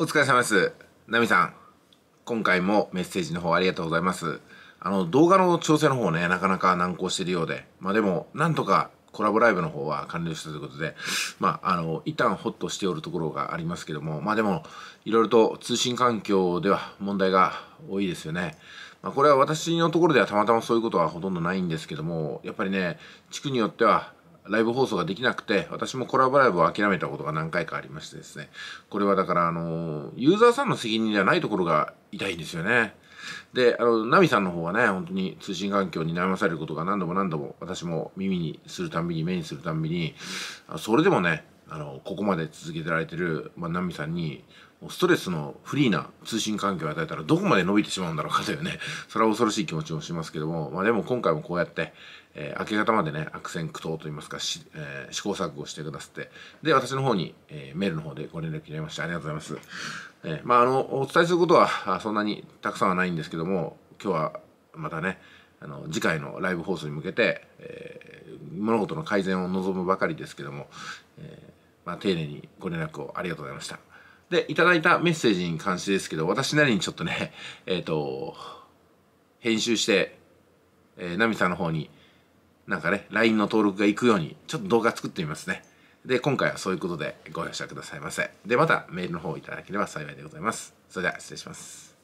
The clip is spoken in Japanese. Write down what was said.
お疲れ様です。ナミさん。今回もメッセージの方ありがとうございます。あの、動画の調整の方ね、なかなか難航しているようで、まあでも、なんとかコラボライブの方は完了したということで、まあ、あの、一旦ホッとしておるところがありますけども、まあでも、いろいろと通信環境では問題が多いですよね。まあこれは私のところではたまたまそういうことはほとんどないんですけども、やっぱりね、地区によってはライブ放送ができなくて、私もコラボライブを諦めたことが何回かありましてですね。これはだから、あの、ユーザーさんの責任ではないところが痛いんですよね。で、あの、ナミさんの方はね、本当に通信環境に悩まされることが何度も何度も私も耳にするたんびに、目にするたんびに、それでもね、あのここまで続けてられてる、まあ、ナミさんにストレスのフリーな通信環境を与えたらどこまで伸びてしまうんだろうかというね それは恐ろしい気持ちもしますけども、まあ、でも今回もこうやって、えー、明け方までね悪戦苦闘といいますかし、えー、試行錯誤してくださってで私の方に、えー、メールの方でご連絡いただきましてありがとうございます、えまあ、あのお伝えすることはそんなにたくさんはないんですけども今日はまたねあの次回のライブ放送に向けて、え物事の改善を望むばかりですけども、えまあ、丁寧にご連絡をありがとうございました。で、いただいたメッセージに関してですけど、私なりにちょっとね、えっ、ー、と、編集して、えー、ナミさんの方に、なんかね、LINE の登録がいくように、ちょっと動画作ってみますね。で、今回はそういうことでご容赦くださいませ。で、またメールの方をいただければ幸いでございます。それでは失礼します。